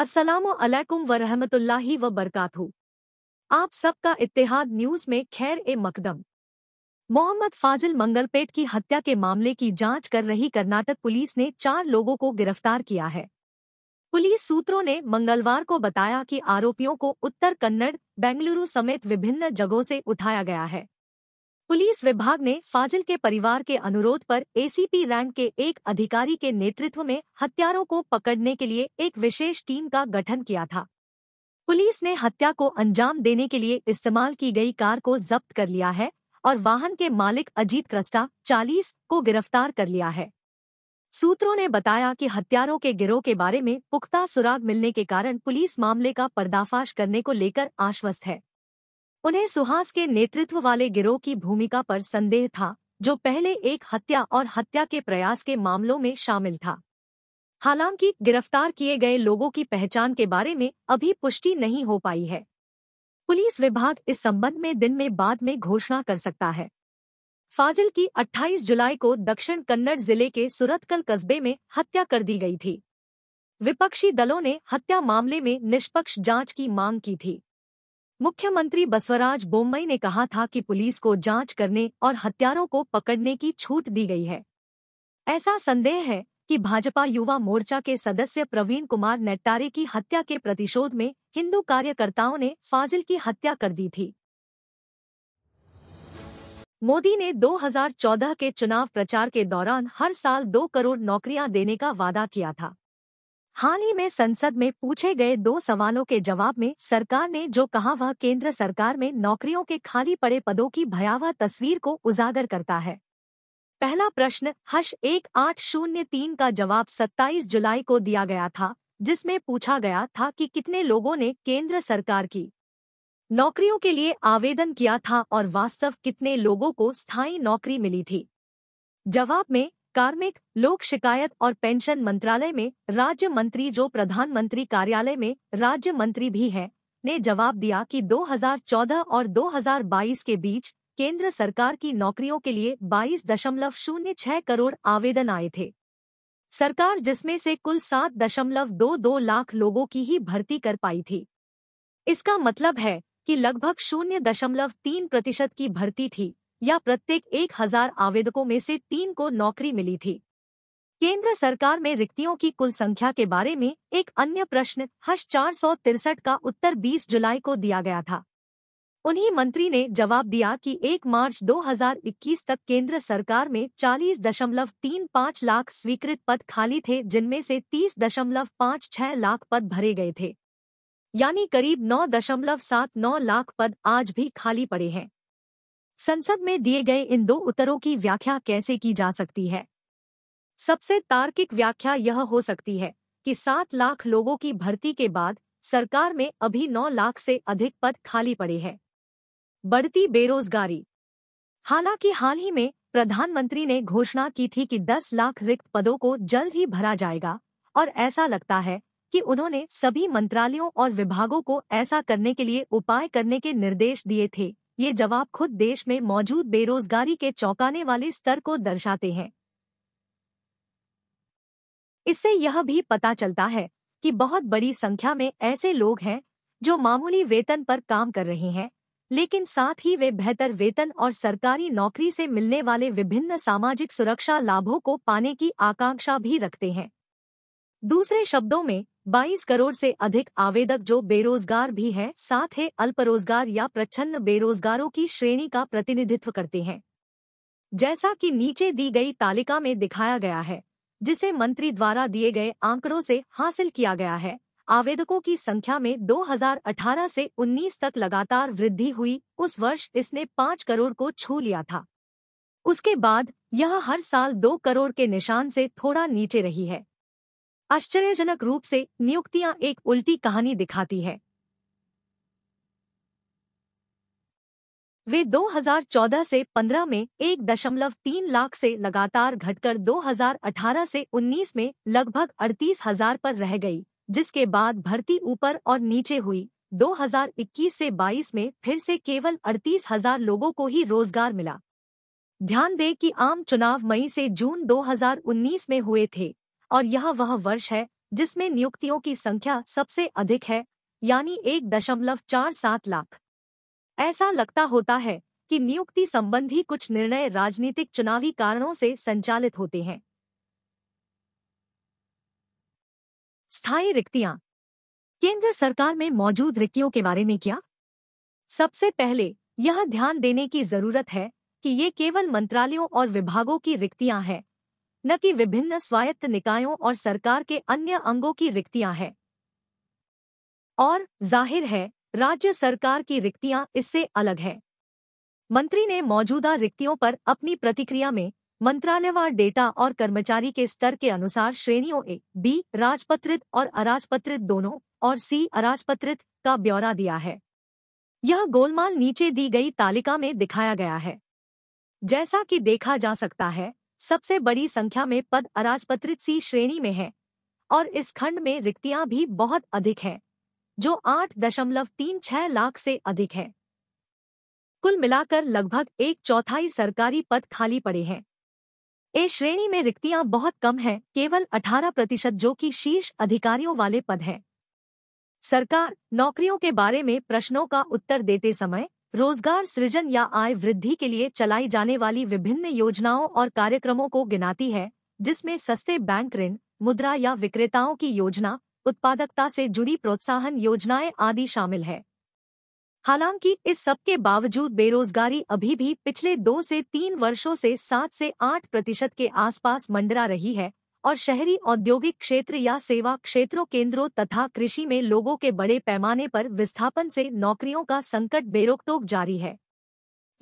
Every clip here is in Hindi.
अस्सलाम वालेकुम व बरकातहू आप सबका इतिहाद न्यूज़ में खैर ए मकदम मोहम्मद फाजिल मंगलपेट की हत्या के मामले की जांच कर रही कर्नाटक पुलिस ने चार लोगों को गिरफ्तार किया है पुलिस सूत्रों ने मंगलवार को बताया कि आरोपियों को उत्तर कन्नड़ बेंगलुरु समेत विभिन्न जगहों से उठाया गया है पुलिस विभाग ने फाजिल के परिवार के अनुरोध पर एसीपी रैंक के एक अधिकारी के नेतृत्व में हत्यारों को पकड़ने के लिए एक विशेष टीम का गठन किया था पुलिस ने हत्या को अंजाम देने के लिए इस्तेमाल की गई कार को जब्त कर लिया है और वाहन के मालिक अजीत क्रस्टा 40 को गिरफ्तार कर लिया है सूत्रों ने बताया कि हत्यारों के गिरोह के बारे में पुख्ता सुराग मिलने के कारण पुलिस मामले का पर्दाफाश करने को लेकर आश्वस्त है उन्हें सुहास के नेतृत्व वाले गिरोह की भूमिका पर संदेह था जो पहले एक हत्या और हत्या के प्रयास के मामलों में शामिल था हालांकि गिरफ्तार किए गए लोगों की पहचान के बारे में अभी पुष्टि नहीं हो पाई है पुलिस विभाग इस संबंध में दिन में बाद में घोषणा कर सकता है फाजिल की 28 जुलाई को दक्षिण कन्नड़ जिले के सुरतकल कस्बे में हत्या कर दी गई थी विपक्षी दलों ने हत्या मामले में निष्पक्ष जांच की मांग की थी मुख्यमंत्री बसवराज बोम्मई ने कहा था कि पुलिस को जांच करने और हत्यारों को पकड़ने की छूट दी गई है ऐसा संदेह है कि भाजपा युवा मोर्चा के सदस्य प्रवीण कुमार नेट्टारे की हत्या के प्रतिशोध में हिंदू कार्यकर्ताओं ने फाजिल की हत्या कर दी थी मोदी ने 2014 के चुनाव प्रचार के दौरान हर साल दो करोड़ नौकरियां देने का वादा किया था हाल ही में संसद में पूछे गए दो सवालों के जवाब में सरकार ने जो कहा वह केंद्र सरकार में नौकरियों के खाली पड़े पदों की भयावह तस्वीर को उजागर करता है पहला प्रश्न हश एक आठ शून्य तीन का जवाब 27 जुलाई को दिया गया था जिसमें पूछा गया था कि कितने लोगों ने केंद्र सरकार की नौकरियों के लिए आवेदन किया था और वास्तव कितने लोगों को स्थायी नौकरी मिली थी जवाब में कार्मिक लोक शिकायत और पेंशन मंत्रालय में राज्य मंत्री जो प्रधानमंत्री कार्यालय में राज्य मंत्री भी हैं ने जवाब दिया कि 2014 और 2022 के बीच केंद्र सरकार की नौकरियों के लिए बाईस दशमलव शून्य छह करोड़ आवेदन आए थे सरकार जिसमें से कुल सात दशमलव दो दो लाख लोगों की ही भर्ती कर पाई थी इसका मतलब है कि लगभग शून्य दशमलव तीन प्रतिशत की भर्ती थी या प्रत्येक एक हजार आवेदकों में से तीन को नौकरी मिली थी केंद्र सरकार में रिक्तियों की कुल संख्या के बारे में एक अन्य प्रश्न हर्ष चार का उत्तर 20 जुलाई को दिया गया था उन्हीं मंत्री ने जवाब दिया कि 1 मार्च 2021 तक केंद्र सरकार में 40.35 लाख स्वीकृत पद खाली थे जिनमें से 30.56 लाख पद भरे गए थे यानी करीब 9.79 लाख पद आज भी खाली पड़े हैं संसद में दिए गए इन दो उत्तरों की व्याख्या कैसे की जा सकती है सबसे तार्किक व्याख्या यह हो सकती है कि सात लाख लोगों की भर्ती के बाद सरकार में अभी नौ लाख से अधिक पद खाली पड़े हैं बढ़ती बेरोजगारी हालांकि हाल ही में प्रधानमंत्री ने घोषणा की थी कि 10 लाख रिक्त पदों को जल्द ही भरा जाएगा और ऐसा लगता है कि उन्होंने सभी मंत्रालयों और विभागों को ऐसा करने के लिए उपाय करने के निर्देश दिए थे ये जवाब खुद देश में मौजूद बेरोजगारी के चौंकाने वाले स्तर को दर्शाते हैं इससे यह भी पता चलता है कि बहुत बड़ी संख्या में ऐसे लोग हैं जो मामूली वेतन पर काम कर रहे हैं लेकिन साथ ही वे बेहतर वेतन और सरकारी नौकरी से मिलने वाले विभिन्न सामाजिक सुरक्षा लाभों को पाने की आकांक्षा भी रखते हैं दूसरे शब्दों में 22 करोड़ से अधिक आवेदक जो बेरोजगार भी हैं साथ ही अल्प अल्परोजगार या प्रच्छन्न बेरोजगारों की श्रेणी का प्रतिनिधित्व करते हैं जैसा कि नीचे दी गई तालिका में दिखाया गया है जिसे मंत्री द्वारा दिए गए आंकड़ों से हासिल किया गया है आवेदकों की संख्या में 2018 से 19 तक लगातार वृद्धि हुई उस वर्ष इसने 5 करोड़ को छू लिया था उसके बाद यह हर साल 2 करोड़ के निशान से थोड़ा नीचे रही है आश्चर्यजनक रूप से नियुक्तियां एक उल्टी कहानी दिखाती है वे 2014 से 15 में एक दशमलव तीन लाख से लगातार घटकर 2018 से 19 में लगभग अड़तीस हजार पर रह गई जिसके बाद भर्ती ऊपर और नीचे हुई 2021 से 22 में फिर से केवल अड़तीस हजार लोगों को ही रोजगार मिला ध्यान दें कि आम चुनाव मई से जून 2019 में हुए थे और यह वह वर्ष है जिसमें नियुक्तियों की संख्या सबसे अधिक है यानी एक दशमलव चार सात लाख ऐसा लगता होता है कि नियुक्ति संबंधी कुछ निर्णय राजनीतिक चुनावी कारणों से संचालित होते हैं स्थायी रिक्तियां केंद्र सरकार में मौजूद रिक्तियों के बारे में क्या सबसे पहले यह ध्यान देने की जरूरत है कि ये केवल मंत्रालयों और विभागों की रिक्तियां हैं न कि विभिन्न स्वायत्त निकायों और सरकार के अन्य अंगों की रिक्तियां हैं और जाहिर है राज्य सरकार की रिक्तियां इससे अलग है मंत्री ने मौजूदा रिक्तियों पर अपनी प्रतिक्रिया में मंत्रालयवार डेटा और कर्मचारी के स्तर के अनुसार श्रेणियों ए बी राजपत्रित और अराजपत्रित दोनों और सी अराजपत्रित का ब्यौरा दिया है यह गोलमाल नीचे दी गई तालिका में दिखाया गया है जैसा कि देखा जा सकता है सबसे बड़ी संख्या में पद अराजपत्रित सी श्रेणी में हैं और इस खंड में रिक्तियां भी बहुत अधिक हैं जो आठ दशमलव तीन छह लाख से अधिक हैं कुल मिलाकर लगभग एक चौथाई सरकारी पद खाली पड़े हैं ए श्रेणी में रिक्तियां बहुत कम हैं केवल 18 प्रतिशत जो कि शीर्ष अधिकारियों वाले पद हैं सरकार नौकरियों के बारे में प्रश्नों का उत्तर देते समय रोजगार सृजन या आय वृद्धि के लिए चलाई जाने वाली विभिन्न योजनाओं और कार्यक्रमों को गिनाती है जिसमें सस्ते बैंक ऋण मुद्रा या विक्रेताओं की योजना उत्पादकता से जुड़ी प्रोत्साहन योजनाएं आदि शामिल है हालांकि इस सब के बावजूद बेरोजगारी अभी भी पिछले दो से तीन वर्षों से सात से आठ प्रतिशत के आसपास मंडरा रही है और शहरी औद्योगिक क्षेत्र या सेवा क्षेत्रों केंद्रों तथा कृषि में लोगों के बड़े पैमाने पर विस्थापन से नौकरियों का संकट बेरोकटोक जारी है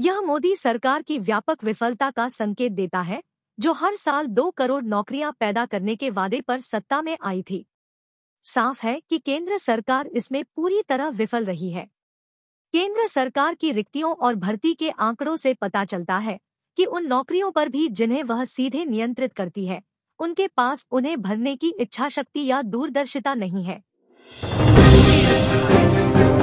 यह मोदी सरकार की व्यापक विफलता का संकेत देता है जो हर साल दो करोड़ नौकरियां पैदा करने के वादे पर सत्ता में आई थी साफ है कि केंद्र सरकार इसमें पूरी तरह विफल रही है केंद्र सरकार की रिक्तियों और भर्ती के आंकड़ों से पता चलता है कि उन नौकरियों पर भी जिन्हें वह सीधे नियंत्रित करती है उनके पास उन्हें भरने की इच्छा शक्ति या दूरदर्शिता नहीं है